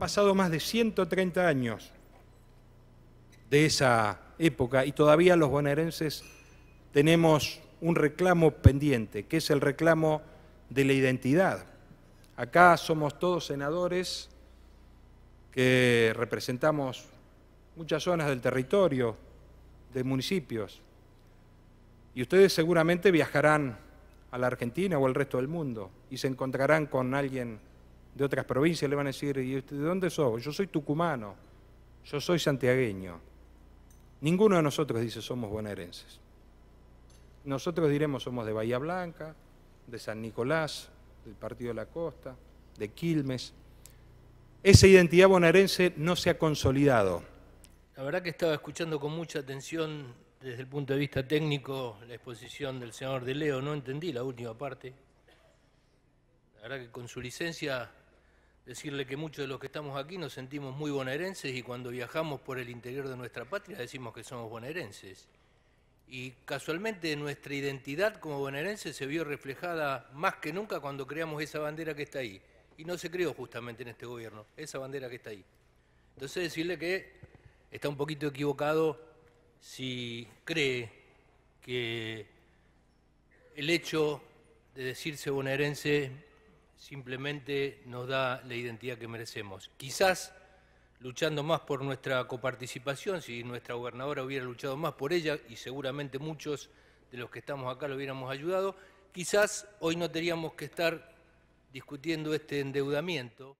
pasado más de 130 años de esa época y todavía los bonaerenses tenemos un reclamo pendiente, que es el reclamo de la identidad. Acá somos todos senadores que representamos muchas zonas del territorio, de municipios, y ustedes seguramente viajarán a la Argentina o al resto del mundo y se encontrarán con alguien de otras provincias le van a decir, ¿y este, de dónde sos? Yo soy tucumano, yo soy santiagueño. Ninguno de nosotros dice somos bonaerenses. Nosotros diremos somos de Bahía Blanca, de San Nicolás, del Partido de la Costa, de Quilmes. Esa identidad bonaerense no se ha consolidado. La verdad que estaba escuchando con mucha atención desde el punto de vista técnico la exposición del señor De Leo, no entendí la última parte. La verdad que con su licencia decirle que muchos de los que estamos aquí nos sentimos muy bonaerenses y cuando viajamos por el interior de nuestra patria decimos que somos bonaerenses. Y casualmente nuestra identidad como bonaerenses se vio reflejada más que nunca cuando creamos esa bandera que está ahí. Y no se creó justamente en este gobierno, esa bandera que está ahí. Entonces decirle que está un poquito equivocado si cree que el hecho de decirse bonaerense simplemente nos da la identidad que merecemos. Quizás luchando más por nuestra coparticipación, si nuestra gobernadora hubiera luchado más por ella, y seguramente muchos de los que estamos acá lo hubiéramos ayudado, quizás hoy no teníamos que estar discutiendo este endeudamiento.